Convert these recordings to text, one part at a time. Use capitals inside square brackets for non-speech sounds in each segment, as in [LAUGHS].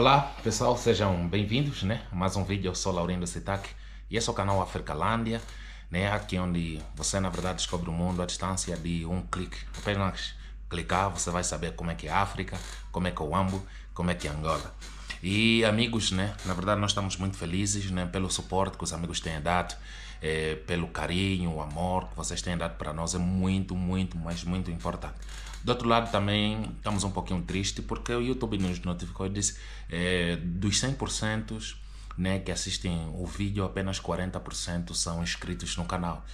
Olá pessoal, sejam bem-vindos né? a mais um vídeo. Eu sou Laurindo Sitak e esse é o canal Africalândia, né? aqui onde você na verdade descobre o mundo à distância de um clique. Apenas clicar você vai saber como é que é a África, como é que é o Ambo, como é que é Angola. E amigos, né? na verdade nós estamos muito felizes né? pelo suporte que os amigos têm dado é, pelo carinho, o amor que vocês têm dado para nós é muito, muito, mas muito importante. Do outro lado também estamos um pouquinho tristes porque o YouTube nos notificou e disse é, dos 100% né, que assistem o vídeo, apenas 40% são inscritos no canal.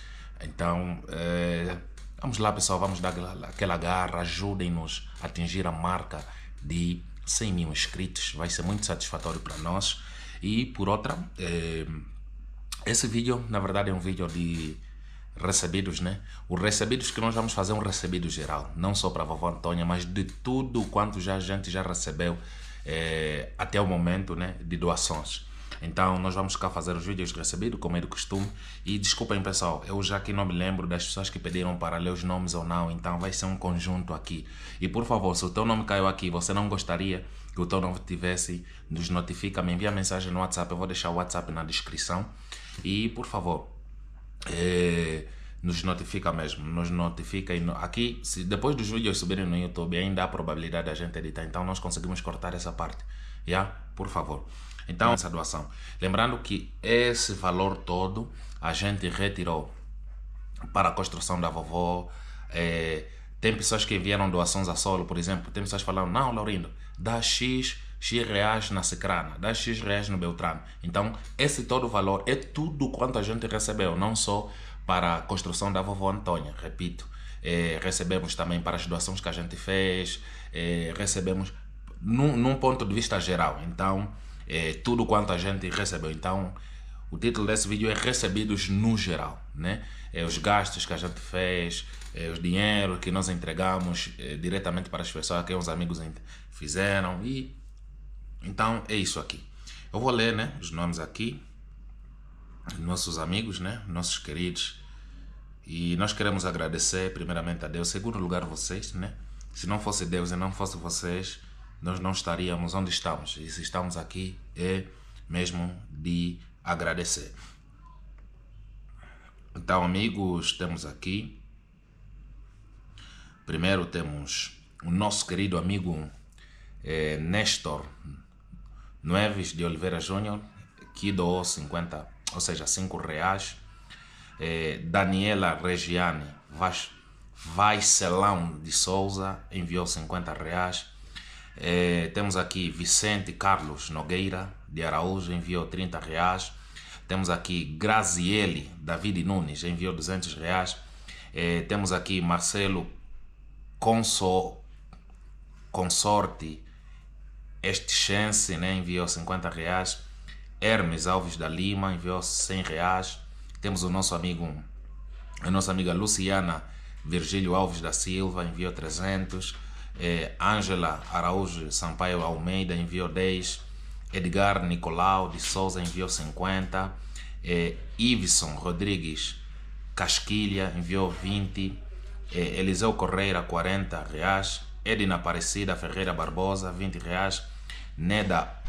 Então, é, vamos lá pessoal, vamos dar aquela garra, ajudem-nos a atingir a marca de 100 mil inscritos, vai ser muito satisfatório para nós. E por outra, é, esse vídeo, na verdade, é um vídeo de recebidos, né? Os recebidos que nós vamos fazer é um recebido geral, não só para a vovó Antônia, mas de tudo quanto já a gente já recebeu é, até o momento, né? De doações. Então, nós vamos cá fazer os vídeos recebidos, como é do costume. E desculpem, pessoal, eu já que não me lembro das pessoas que pediram para ler os nomes ou não, então vai ser um conjunto aqui. E por favor, se o teu nome caiu aqui, você não gostaria que o teu nome tivesse, nos notifica, me envia mensagem no WhatsApp, eu vou deixar o WhatsApp na descrição. E por favor, eh, nos notifica mesmo, nos notifica. E no, aqui, se depois dos vídeos subirem no YouTube, ainda há probabilidade da gente editar, então nós conseguimos cortar essa parte. Yeah? Por favor. Então, essa doação. Lembrando que esse valor todo a gente retirou para a construção da vovó. Eh, tem pessoas que enviaram doações a solo, por exemplo. Tem pessoas falando, não, Laurindo, dá X X reais na Secrana, dá X reais no Beltrano. Então, esse todo o valor é tudo quanto a gente recebeu, não só para a construção da vovó Antônia, repito. É, recebemos também para as doações que a gente fez, é, recebemos num, num, ponto de vista geral. Então, é, tudo quanto a gente recebeu. Então, o título desse vídeo é Recebidos no Geral, né? É, os gastos que a gente fez, é, os dinheiro que nós entregamos é, diretamente para as pessoas que os amigos fizeram e então é isso aqui. Eu vou ler né, os nomes aqui, nossos amigos, né, nossos queridos. E nós queremos agradecer primeiramente a Deus, segundo lugar vocês, né? Se não fosse Deus e não fosse vocês, nós não estaríamos onde estamos. E se estamos aqui é mesmo de agradecer. Então, amigos, temos aqui. Primeiro temos o nosso querido amigo é, Néstor Nueves de Oliveira Júnior, que doou 50, ou seja, 5 reais. É, Daniela Regiane Vaiselão de Souza enviou 50 reais. É, temos aqui Vicente Carlos Nogueira de Araújo, enviou 30 reais. Temos aqui Graziele David Nunes, enviou 200 reais. É, temos aqui Marcelo Consor, Consorte este Chance né, enviou 50 reais. Hermes Alves da Lima enviou 100 reais. Temos o nosso amigo, a nossa amiga Luciana Virgílio Alves da Silva enviou 300. É, Ângela eh, Araújo Sampaio Almeida enviou 10. Edgar Nicolau de Souza enviou 50. Eh, é, Iveson Rodrigues Casquilha enviou 20. Eh, é, Eliseu Correira, 40 reais. Edna Aparecida Ferreira Barbosa, 20 reais. Neda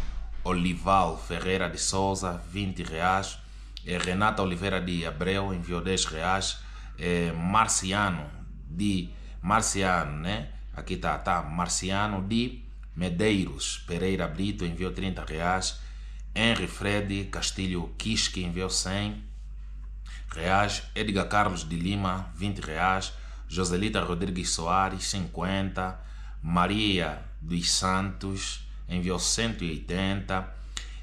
Olival Ferreira de Souza, 20 reais. Eh, Renata Oliveira de Abreu enviou 10 reais. Eh, Marciano de Marciano, né? Aqui tá, tá. Marciano de Medeiros Pereira Brito enviou 30 reais. Henry Fred Castilho Kiski enviou 100 reais. Edgar Carlos de Lima, 20 reais. Joselita Rodrigues Soares, 50. Maria dos Santos, 50 enviou 180.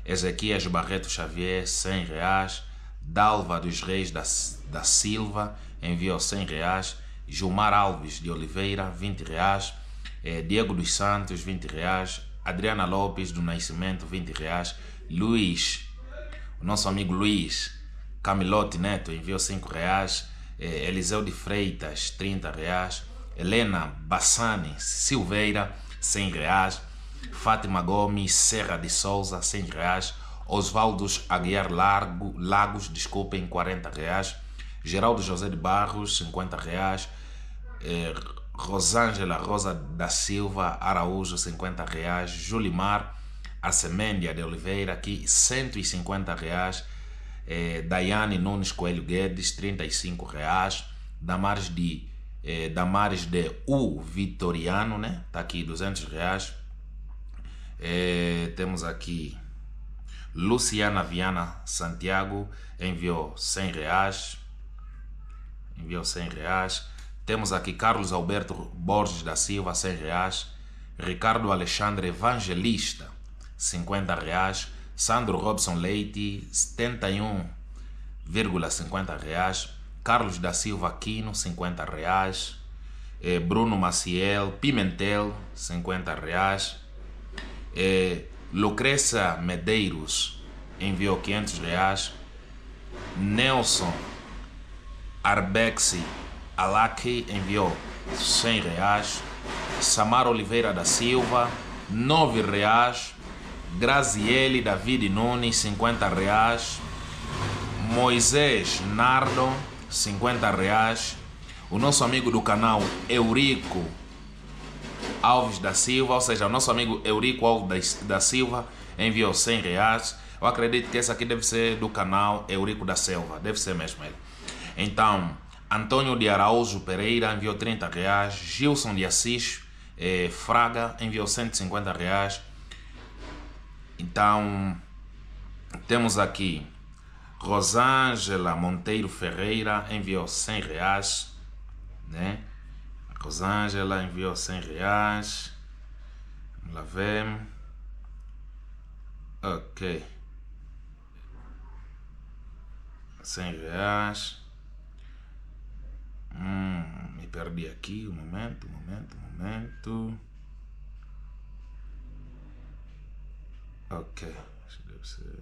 Ezequias Barreto Xavier, 100 reais. Dalva dos Reis da, da Silva enviou 100 reais. Gilmar Alves de Oliveira, 20 reais. Eh, Diego dos Santos, 20 reais. Adriana Lopes do Nascimento, 20 reais. Luiz, o nosso amigo Luiz Camilote Neto enviou 5 reais. Eh, Eliseu de Freitas, 30 reais. Helena Bassani Silveira, 100 reais. Fátima Gomes, Serra de Souza, 100 reais. Osvaldos Aguiar Largo, Lagos, desculpem, 40 reais. Geraldo José de Barros, 50 reais. Eh, Rosângela Rosa da Silva Araújo, 50 reais. Julimar Assemêndia de Oliveira, aqui, 150 reais. Eh, Daiane Nunes Coelho Guedes, 35 reais. Damares de, eh, Damares de U Vitoriano, né? Tá aqui, 200 reais. É, temos aqui Luciana Viana Santiago enviou 100 reais. Enviou 100 reais. Temos aqui Carlos Alberto Borges da Silva, 100 reais. Ricardo Alexandre Evangelista, 50 reais. Sandro Robson Leite, 71,50 reais. Carlos da Silva Aquino, 50 reais. Eh, Bruno Maciel Pimentel, 50 reais. É, Lucrecia Medeiros enviou 500 reais. Nelson Arbexi Alaki enviou 100 reais. Samar Oliveira da Silva, 9 reais. Graziele David Nunes, 50 reais. Moisés Nardo, 50 reais. O nosso amigo do canal Eurico Alves da Silva, ou seja, o nosso amigo Eurico Alves da Silva enviou 100 reais. Eu acredito que esse aqui deve ser do canal Eurico da Silva, deve ser mesmo ele. Então, Antônio de Araújo Pereira enviou 30 reais, Gilson de Assis eh, Fraga enviou 150 reais. Então, temos aqui Rosângela Monteiro Ferreira enviou 100 reais, né? Rosângela enviou 100 reais. Vamos lá ver. Ok. 100 reais. Hum, me perdi aqui. Um momento, um momento, um momento. Ok. Acho que Deve ser.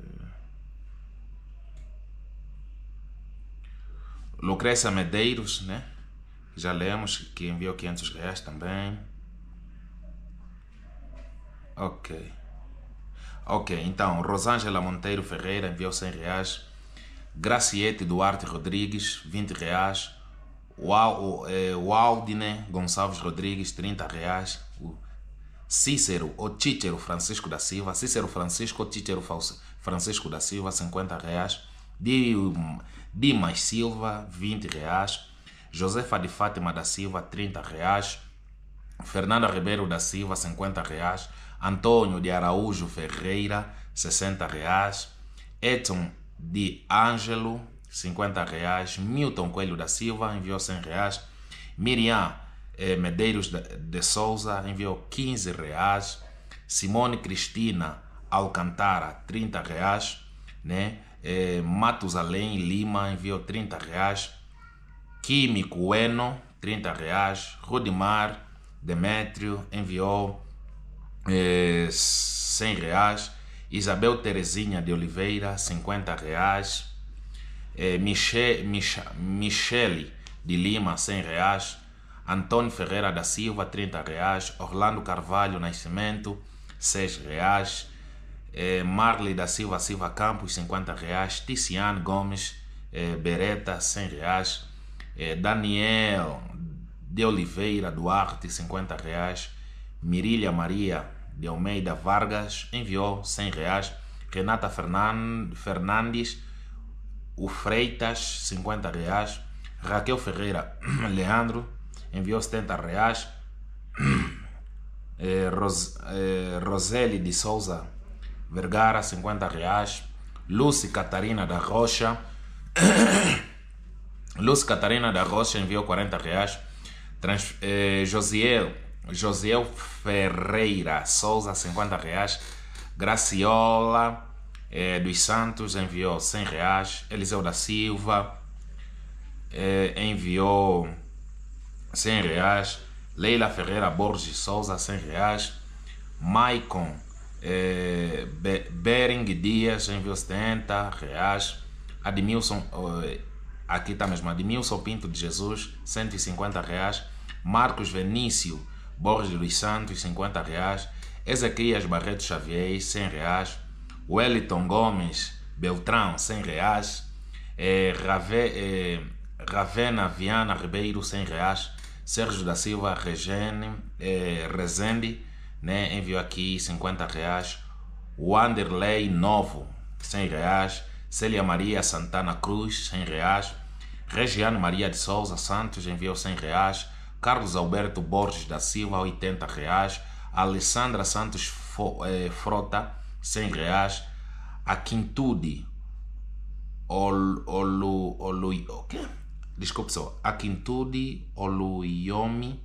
Lucrecia Medeiros, né? Já lemos que enviou 500 reais também. Ok. Ok, então, Rosângela Monteiro Ferreira enviou 100 reais. Graciete Duarte Rodrigues, 20 reais. O é, Aldine Gonçalves Rodrigues, 30 reais. O Cícero, o Títero Francisco da Silva. Cícero Francisco, o Títero Francisco da Silva, 50 reais. Dimas Silva, 20 reais. Josefa de Fátima da Silva, 30 reais. Fernanda Ribeiro da Silva, 50 reais. Antônio de Araújo Ferreira, 60 reais. Edson de Ângelo, 50 reais. Milton Coelho da Silva enviou 100 reais. Miriam eh, Medeiros de Souza enviou 15 reais. Simone Cristina Alcantara, 30 reais. Né? Eh, Matusalém Lima enviou 30 reais. Químico Eno, 30 reais. Rodimar Demétrio enviou eh, 100 reais. Isabel Terezinha de Oliveira, 50 reais. Eh, Michele, Michele de Lima, 100 reais. Antônio Ferreira da Silva, 30 reais. Orlando Carvalho Nascimento, 6 reais. Eh, Marley da Silva Silva Campos, 50 reais. Ticiano Gomes eh, Bereta, 100 reais. É, Daniel de Oliveira Duarte, 50 reais. Mirília Maria de Almeida Vargas enviou 100 reais. Renata Fernandes, o Freitas, 50 reais. Raquel Ferreira [CLEARS THROAT] Leandro enviou 70 reais. [CLEARS THROAT] É, Ros, é, Roseli de Souza Vergara, 50 reais. Lucy Catarina da Rocha [CLEARS THROAT] Luz Catarina da Rocha enviou 40 reais. Trans, eh, Josiel, Josiel Ferreira Souza, 50 reais. Graciola eh, dos Santos enviou 100 reais. Eliseu da Silva eh, enviou 100 reais. Leila Ferreira Borges Souza, 100 reais. Maicon eh, Be Bering Dias enviou 70 reais. Admilson eh, Aqui está mesmo Admilson Pinto de Jesus, 150 reais. Marcos Venício Borges dos Santos, 50 reais. Ezequias Barreto Xavier, 100 reais. Wellington Gomes Beltrão, 100 reais. É, Rave, é, Ravena Viana Ribeiro, 100 reais. Sérgio da Silva Regene, é, eh, Rezende, né, enviou aqui 50 reais. Wanderley Novo, 100 reais. Célia Maria Santana Cruz, 100 reais. Regiane Maria de Souza Santos enviou 100 reais. Carlos Alberto Borges da Silva, 80 reais. Alessandra Santos eh, Frota, 100 reais. A Quintude Olu... Olu... Olu Desculpe só. A Quintude Oluyomi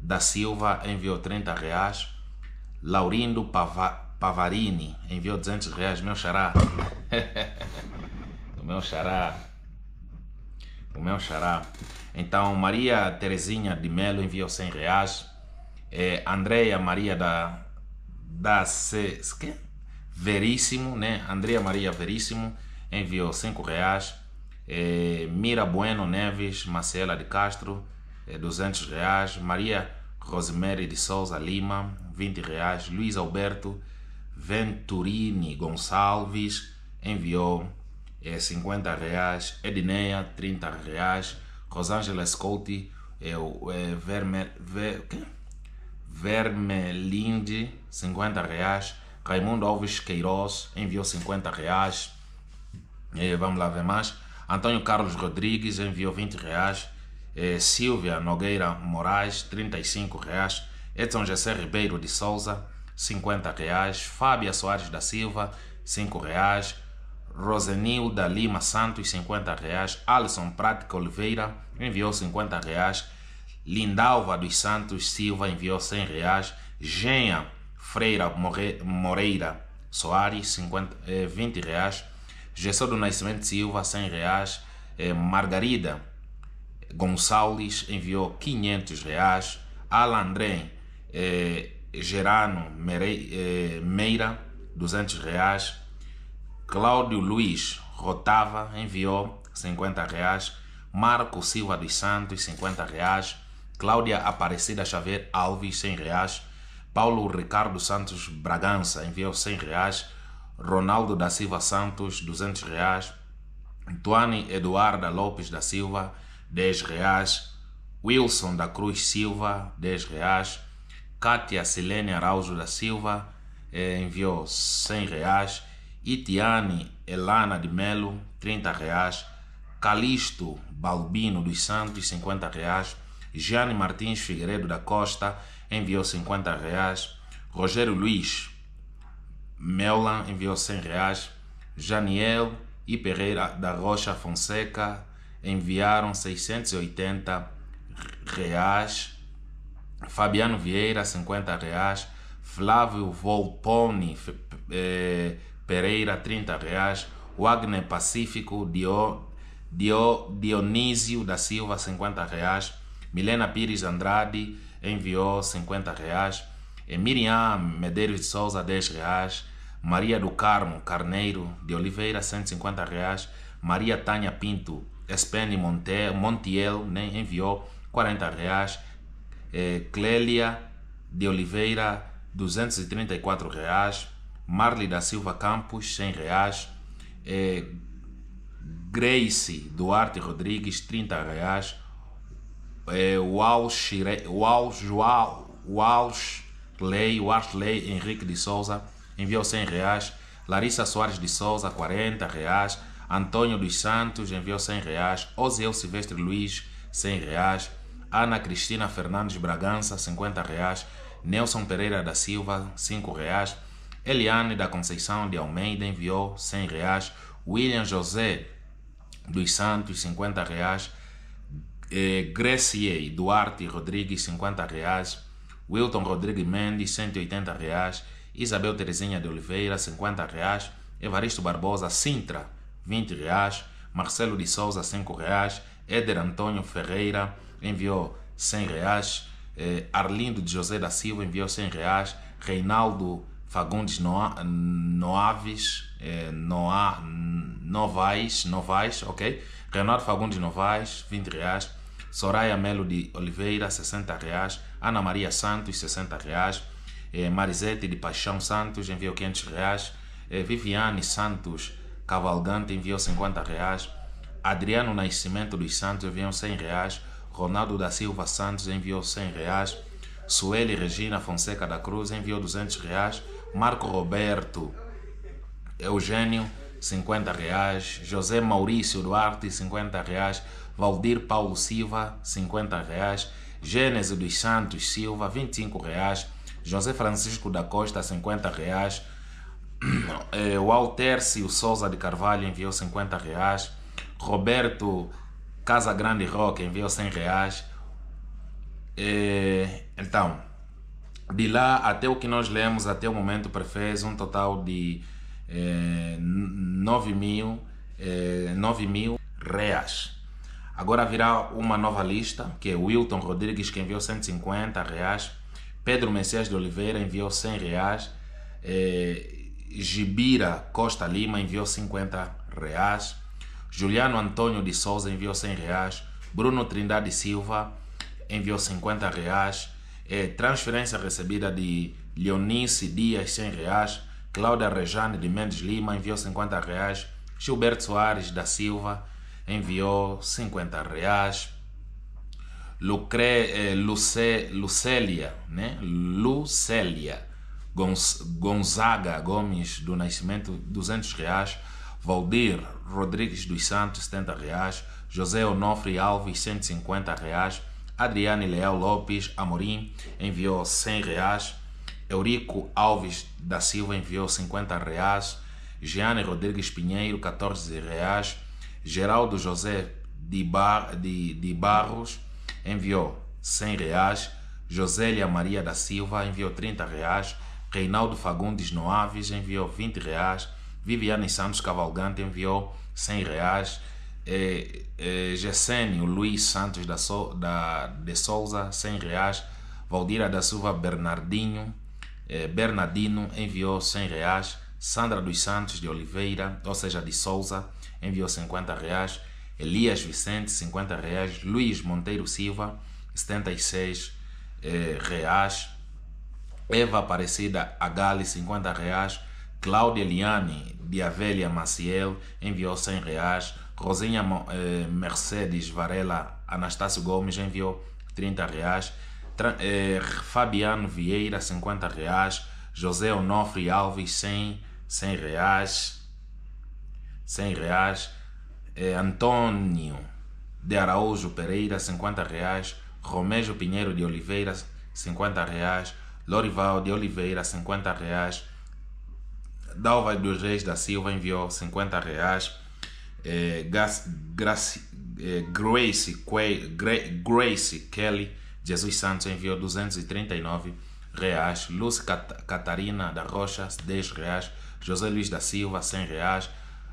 da Silva enviou 30 reais. Laurindo Pava, Pavarini enviou 200 reais. Meu xará. [LAUGHS] meu xará o meu xará. Então, Maria Terezinha de Melo enviou 100 reais. É, Andréia Maria da, da C, que? Veríssimo, né? Andréia Maria Veríssimo enviou 5 reais. É, Mira Bueno Neves, Marcela de Castro, é, 200 reais. Maria Rosemary de Souza Lima, 20 reais. Luiz Alberto Venturini Gonçalves enviou é 50 reais, Edneia é 30 reais, Rosângela Scotti é é, Verme, ver, Vermelinde 50 reais, Raimundo Alves Queiroz enviou 50 reais, é, vamos lá ver mais, Antônio Carlos Rodrigues enviou 20 reais, é, Silvia Nogueira Moraes 35 reais, Edson Gessé Ribeiro de Souza 50 reais, Fábia Soares da Silva 5 reais, Rosenilda Lima Santos, 50 reais. Alisson Prática Oliveira enviou 50 reais. Lindalva dos Santos Silva enviou 100 reais. Genha Freira Moreira Soares, 50, eh, 20 reais. Gessé do Nascimento Silva, 100 reais. Eh, Margarida Gonçalves enviou 500 reais. Alandrém eh, Gerano Mere, eh, Meira, 200 reais. Cláudio Luiz Rotava enviou 50 reais. Marco Silva dos Santos, 50 reais. Cláudia Aparecida Xavier Alves, 100 reais. Paulo Ricardo Santos Bragança enviou 100 reais. Ronaldo da Silva Santos, 200 reais. Tuane Eduarda Lopes da Silva, 10 reais. Wilson da Cruz Silva, 10 reais. Kátia Silene Araújo da Silva eh, enviou 100 reais. Itiane Elana de Melo, 30 reais. Calixto Balbino dos Santos, 50 reais. Jeane Martins Figueiredo da Costa enviou 50 reais. Rogério Luiz Melan enviou 100 reais. Janiel e Pereira da Rocha Fonseca enviaram 680 reais. Fabiano Vieira, 50 reais. Flávio Volpone eh, Pereira, 30 reais. Wagner Pacífico, Dio, Dio, Dionísio da Silva, 50 reais. Milena Pires Andrade enviou 50 reais. Miriam Medeiros de Souza, 10 reais. Maria do Carmo Carneiro de Oliveira, 150 reais. Maria Tânia Pinto, Espene Montiel, nem né, enviou 40 reais. Eh, Clélia de Oliveira, 234 reais. Marli da Silva Campos, 100 reais. É, Grace Duarte Rodrigues, 30 reais. É, Walsley, Walsley Henrique de Souza, enviou 100 reais. Larissa Soares de Souza, 40 reais. Antônio dos Santos enviou 100 reais. Osiel Silvestre Luiz, 100 reais. Ana Cristina Fernandes Bragança, 50 reais. Nelson Pereira da Silva, 5 reais. Eliane da Conceição de Almeida enviou 100 reais. William José dos Santos, 50 reais. Eh, Duarte Rodrigues, 50 reais. Wilton Rodrigues Mendes, 180 reais. Isabel Terezinha de Oliveira, 50 reais. Evaristo Barbosa Sintra, 20 reais. Marcelo de Souza, 5 reais. Éder Antônio Ferreira enviou 100 reais. Eh, Arlindo de José da Silva enviou 100 reais. Reinaldo Fagundes Noaves, eh, Novais, Novais, ok? Renato Fagundes Novais, 20 reais. Soraya Melo de Oliveira, 60 reais. Ana Maria Santos, 60 reais. Eh, Marisete de Paixão Santos, enviou 500 reais. É, Viviane Santos Cavalgante, enviou 50 reais. Adriano Nascimento dos Santos, enviou 100 reais. Ronaldo da Silva Santos, enviou 100 reais. Sueli Regina Fonseca da Cruz, enviou 200 reais. Marco Roberto Eugênio, 50 reais. José Maurício Duarte, 50 reais. Valdir Paulo Silva, 50 reais. Gênesis dos Santos Silva, 25 reais. José Francisco da Costa, 50 reais. Waltercio [CLEARS THROAT] eh, Souza de Carvalho enviou 50 reais. Roberto Casa Grande Roque enviou 100 reais. Eh, então, de lá até o que nós lemos até o momento prefez um total de eh, 9, mil, eh, 9 mil reais. Agora virá uma nova lista, que é Wilton Rodrigues que enviou 150 reais, Pedro Messias de Oliveira enviou 100 reais, eh, Gibira Costa Lima enviou 50 reais, Juliano Antônio de Souza enviou 100 reais, Bruno Trindade Silva enviou 50 reais, é, transferência recebida de Leonice Dias, 100 reais. Cláudia Rejane de Mendes Lima enviou 50 reais. Gilberto Soares da Silva enviou 50 reais. Lucre, eh, Luce, Lucélia, né? Lucélia Gonz, Gonzaga Gomes do Nascimento, 200 reais. Valdir Rodrigues dos Santos, 70 reais. José Onofre Alves, 150 reais. Adriane Leal Lopes Amorim enviou 100 reais. Eurico Alves da Silva enviou 50 reais. Jeane Rodrigues Pinheiro, 14 reais. Geraldo José de, Bar, de, de Barros enviou 100 reais. Josélia Maria da Silva enviou 30 reais. Reinaldo Fagundes Noaves enviou 20 reais. Viviane Santos Cavalgante enviou 100 reais é, é, Gessene, Luiz Santos da, so, da, de Souza, 100 reais. Valdira da Silva Bernardinho, eh, Bernardino enviou 100 reais. Sandra dos Santos de Oliveira, ou seja, de Souza, enviou 50 reais. Elias Vicente, 50 reais. Luiz Monteiro Silva, 76 eh, é, reais. Eva Aparecida Agali, 50 reais. Cláudia Eliane de Avelha Maciel enviou 100 reais. Rosinha eh, Mercedes Varela Anastácio Gomes enviou 30 reais. Tra eh, Fabiano Vieira, 50 reais. José Onofre Alves, 100, 100 reais. 100 reais. Eh, Antônio de Araújo Pereira, 50 reais. Romejo Pinheiro de Oliveira, 50 reais. Lorival de Oliveira, 50 reais. Dalva dos Reis da Silva enviou 50 reais. É, é, Grace, Grace, Grace Kelly, Jesus Santos enviou 239 reais, Lúcia Catarina da Rocha, 10 reais, José Luiz da Silva, 100 reais,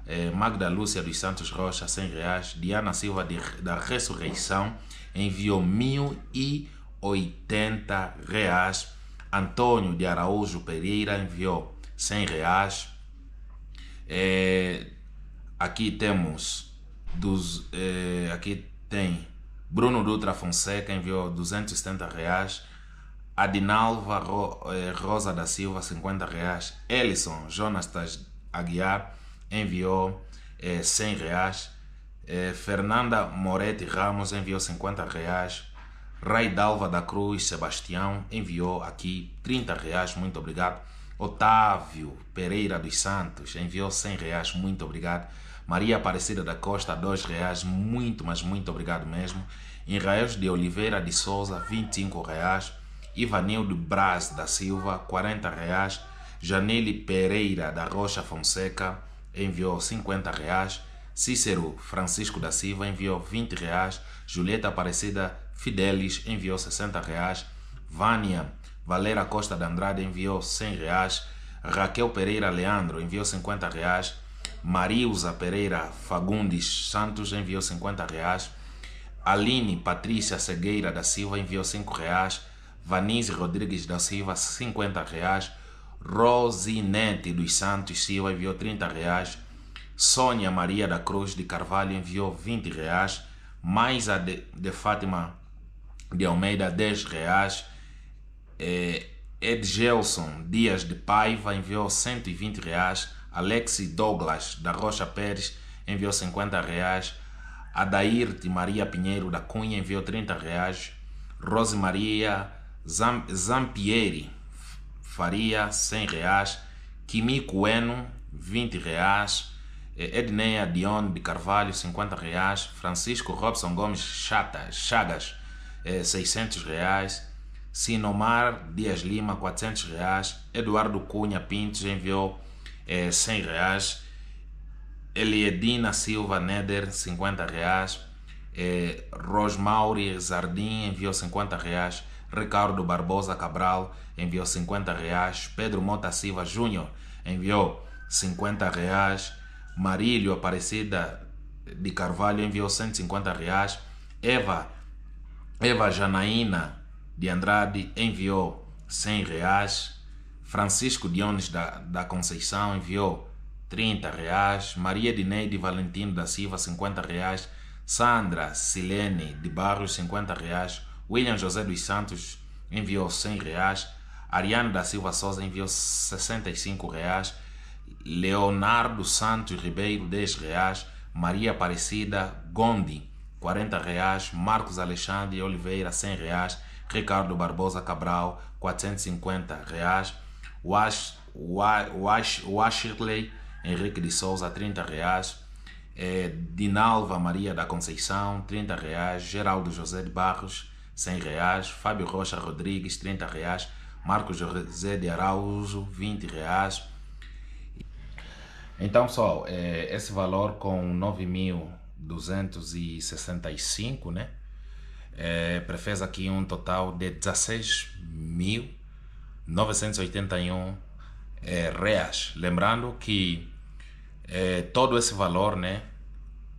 é, Magda Lúcia dos Santos Rocha, 100 reais, Diana Silva de, da Ressurreição, enviou 1.080 reais, Antônio de Araújo Pereira enviou 100 reais, é, Aqui temos dos, eh, aqui tem Bruno Dutra Fonseca enviou 270 reais. Adinalva Ro, eh, Rosa da Silva, 50 reais. Ellison Jonas Aguiar enviou eh, 100 reais. Eh, Fernanda Moretti Ramos enviou 50 reais. Raidalva da Cruz Sebastião enviou aqui 30 reais, muito obrigado. Otávio Pereira dos Santos enviou 100 reais, muito obrigado. Maria Aparecida da Costa, dois reais, muito, mas muito obrigado mesmo. Enraios de Oliveira de Souza, 25 reais. Ivanildo Braz da Silva, 40 reais. Janile Pereira da Rocha Fonseca enviou 50 reais. Cícero Francisco da Silva enviou 20 reais. Julieta Aparecida Fidelis enviou 60 reais. Vânia Valera Costa da Andrade enviou 100 reais. Raquel Pereira Leandro enviou 50 reais. Marilza Pereira Fagundes Santos enviou 50 reais. Aline Patrícia Cegueira da Silva enviou 5 reais. Vanise Rodrigues da Silva, 50 reais. Rosinete dos Santos Silva enviou 30 reais. Sônia Maria da Cruz de Carvalho enviou 20 reais. Mais a de, de Fátima de Almeida, 10 reais. É, Edgelson Dias de Paiva enviou 120 reais. Alexi Douglas da Rocha Pérez enviou 50 reais. Adairte Maria Pinheiro da Cunha enviou 30 reais. Rose Maria Zam, Zampieri Faria 100 reais. Kimi Coeno 20 reais. Eh, Edneia Dion de Carvalho 50 reais. Francisco Robson Gomes Chata, Chagas 600 eh, reais. Sinomar Dias Lima 400 reais. Eduardo Cunha Pintos enviou é 100 reais. Eliedina Silva Neder, 50 reais. É, Rosmauri Zardim enviou 50 reais. Ricardo Barbosa Cabral enviou 50 reais. Pedro Mota Silva Júnior enviou 50 reais. Marílio Aparecida de Carvalho enviou 150 reais. Eva, Eva Janaína de Andrade enviou 100 reais. Francisco Diones da, da Conceição enviou 30 reais, Maria Dineide Valentino da Silva 50 reais, Sandra Silene de Barros 50 reais, William José dos Santos enviou 100 reais, Ariane da Silva Souza enviou 65 reais, Leonardo Santos Ribeiro 10 reais, Maria Aparecida Gondi 40 reais, Marcos Alexandre Oliveira 100 reais, Ricardo Barbosa Cabral 450 reais, Wash, Wash, Washley Henrique de Souza, 30 reais. É, Dinalva Maria da Conceição, 30 reais. Geraldo José de Barros, 100 reais. Fábio Rocha Rodrigues, 30 reais. Marcos José de Araújo, 20 reais. Então, pessoal, é, esse valor com 9.265, né? É, prefez aqui um total de 16 mil 981 é, reais. Lembrando que é, todo esse valor, né?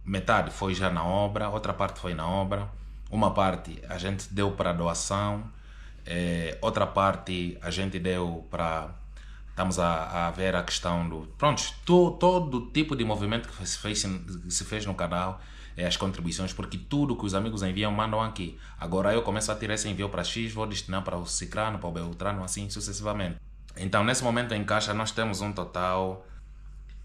Metade foi já na obra, outra parte foi na obra, uma parte a gente deu para doação, é, outra parte a gente deu para estamos a, a, ver a questão do pronto to, todo tipo de movimento que se fez que se fez no canal é as contribuições, porque tudo que os amigos enviam mandam aqui. Agora eu começo a tirar esse envio para X, vou destinar para o Cicrano, para o Beltrano, assim sucessivamente. Então, nesse momento em caixa, nós temos um total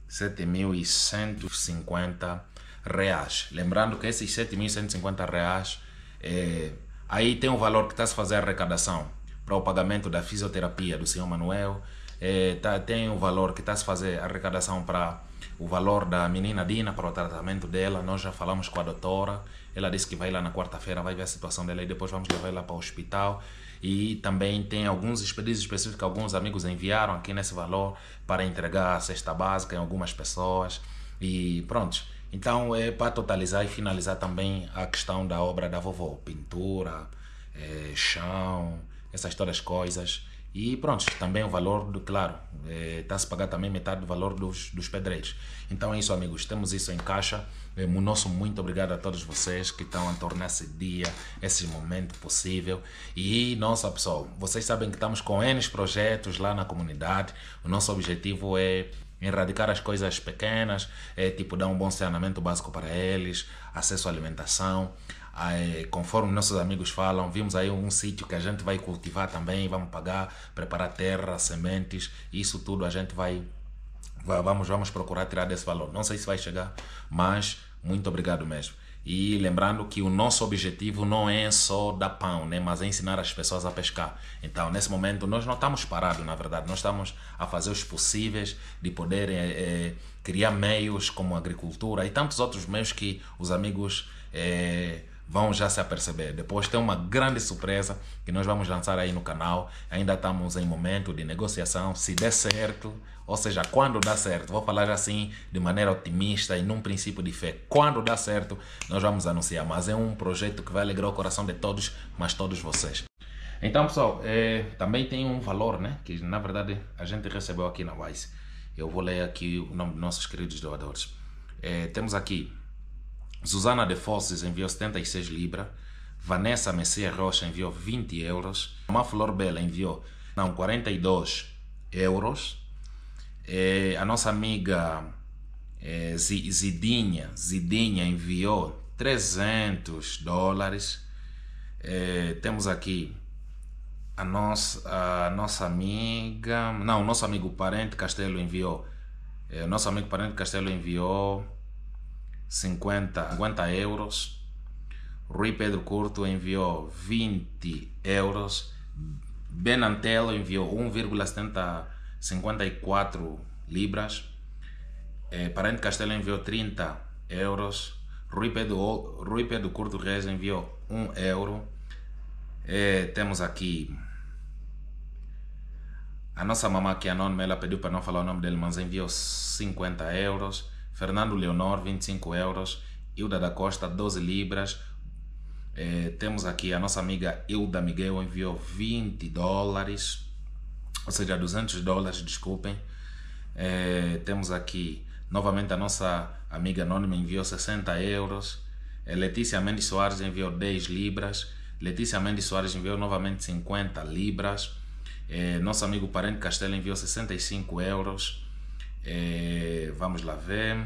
7.150 reais. Lembrando que esses 7.150 reais, é, aí tem o valor que está se fazendo a arrecadação para o pagamento da fisioterapia do senhor Manuel, é, tá, tem o valor que está se fazendo a arrecadação para o valor da menina Dina para o tratamento dela. Nós já falamos com a doutora. Ela disse que vai lá na quarta-feira, vai ver a situação dela e depois vamos levar ela para o hospital. E também tem alguns expedidos específicos que alguns amigos enviaram aqui nesse valor para entregar a cesta básica em algumas pessoas. E pronto. Então, é para totalizar e finalizar também a questão da obra da vovó: pintura, é, chão, essas todas as coisas. E pronto, também o valor, do, claro, está-se eh, é, pagar também metade do valor dos, dos pedreiros. Então é isso, amigos, temos isso em caixa. É, o nosso muito obrigado a todos vocês que estão a tornar esse dia, esse momento possível. E, nossa pessoal, vocês sabem que estamos com N projetos lá na comunidade. O nosso objetivo é erradicar as coisas pequenas, é, tipo dar um bom saneamento básico para eles, acesso à alimentação. Aí, conforme nossos amigos falam, vimos aí um sítio que a gente vai cultivar também, vamos pagar, preparar terra, sementes, isso tudo a gente vai, vai vamos, vamos procurar tirar desse valor. Não sei se vai chegar, mas muito obrigado mesmo. E lembrando que o nosso objetivo não é só dar pão, né? mas é ensinar as pessoas a pescar. Então, nesse momento, nós não estamos parados, na verdade, nós estamos a fazer os possíveis de poder é, criar meios como agricultura e tantos outros meios que os amigos. É, vão já se aperceber. Depois tem uma grande surpresa que nós vamos lançar aí no canal. Ainda estamos em momento de negociação. Se der certo, ou seja, quando dá certo, vou falar assim de maneira otimista e num princípio de fé. Quando dá certo, nós vamos anunciar. Mas é um projeto que vai alegrar o coração de todos, mas todos vocês. Então, pessoal, é, também tem um valor, né? Que na verdade a gente recebeu aqui na Wise. Eu vou ler aqui o nome dos nossos queridos doadores. É, temos aqui Susana de Fosses enviou 76 libras, Vanessa Messias Rocha enviou 20 euros, Ma Flor Bela enviou não, 42 euros, eh, a nossa amiga é, Zidinha, Zidinha enviou 300 dólares, eh, temos aqui a nossa, a nossa amiga, não, o nosso amigo parente Castelo enviou, é, nosso amigo parente Castelo enviou 50, 50 euros. Rui Pedro Curto enviou 20 euros. Benantelo enviou 1,54 libras. Eh, Parente Castelo enviou 30 euros. Rui Pedro, Rui Pedro Curto Reis enviou 1 euro. Eh, temos aqui a nossa mamã que é anônima, ela pediu para não falar o nome dele, mas enviou 50 euros. Fernando Leonor, 25 euros. Hilda da Costa, 12 libras. É, temos aqui a nossa amiga Hilda Miguel, enviou 20 dólares, ou seja, 200 dólares, desculpem. É, temos aqui novamente a nossa amiga Anônima, enviou 60 euros. É, Letícia Mendes Soares enviou 10 libras. Letícia Mendes Soares enviou novamente 50 libras. É, nosso amigo Parente Castelo enviou 65 euros. É, vamos lá ver.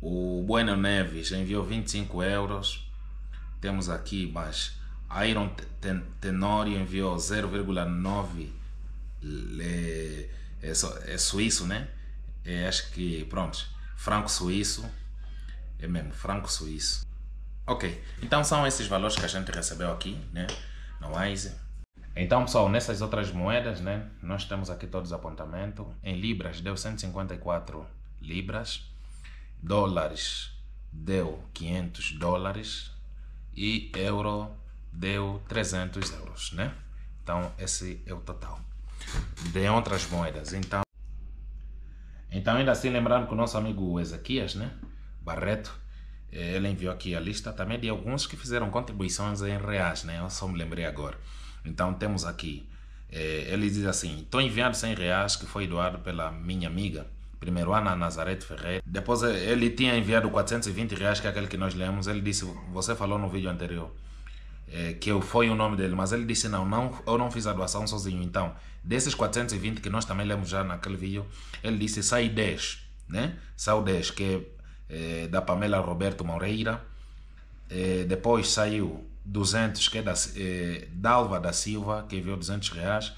O Bueno Neves enviou 25 euros. Temos aqui mais. Iron Tenório enviou 0,9 é, é, é, suíço, né? É, acho que, pronto, franco suíço. É mesmo, franco suíço. Ok, então são esses valores que a gente recebeu aqui, né? No Wise. Então, pessoal, nessas outras moedas, né, nós temos aqui todos apontamento. Em libras deu 154 libras, dólares deu 500 dólares e euro deu 300 euros, né? Então, esse é o total de outras moedas. Então, então ainda assim, lembrando que o nosso amigo Ezequias, né, Barreto, eh, ele enviou aqui a lista também de alguns que fizeram contribuições em reais, né? Eu só me lembrei agora. Então temos aqui, é, ele diz assim, estou enviando 100 reais que foi doado pela minha amiga, primeiro Ana Nazareth Ferreira. Depois é, ele tinha enviado 420 reais, que é aquele que nós lemos. Ele disse, você falou no vídeo anterior é, que que foi o nome dele, mas ele disse, não, não, eu não fiz a doação sozinho. Então, desses 420 que nós também lemos já naquele vídeo, ele disse, sai 10, né? sai 10, que é da Pamela Roberto Moreira. depois saiu 200, que é, da, é Dalva da Silva, que enviou 200 reais.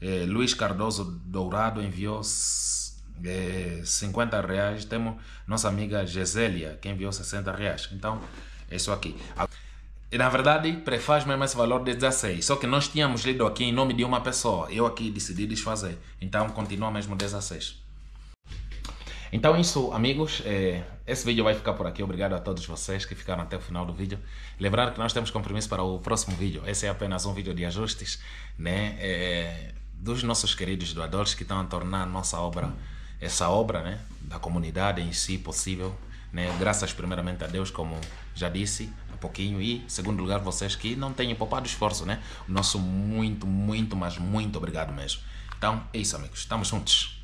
É, eh, Luiz Cardoso Dourado enviou é, 50 eh, reais. Temos nossa amiga Gesélia, que enviou 60 reais. Então, é isso aqui. Na verdade, prefaz mesmo esse valor de 16. Só que nós tínhamos lido aqui em nome de uma pessoa. Eu aqui decidi desfazer. Então, continua mesmo 16. Então é isso, amigos. É, esse vídeo vai ficar por aqui. Obrigado a todos vocês que ficaram até o final do vídeo. Lembrar que nós temos compromisso para o próximo vídeo. Esse é apenas um vídeo de ajustes, né? É, dos nossos queridos doadores que estão a tornar a nossa obra, essa obra, né? Da comunidade em si possível, né? Graças primeiramente a Deus, como já disse, pouquinho e segundo lugar vocês que não têm poupado esforço, né? O nosso muito, muito, mas muito obrigado mesmo. Então é isso, amigos. Estamos juntos.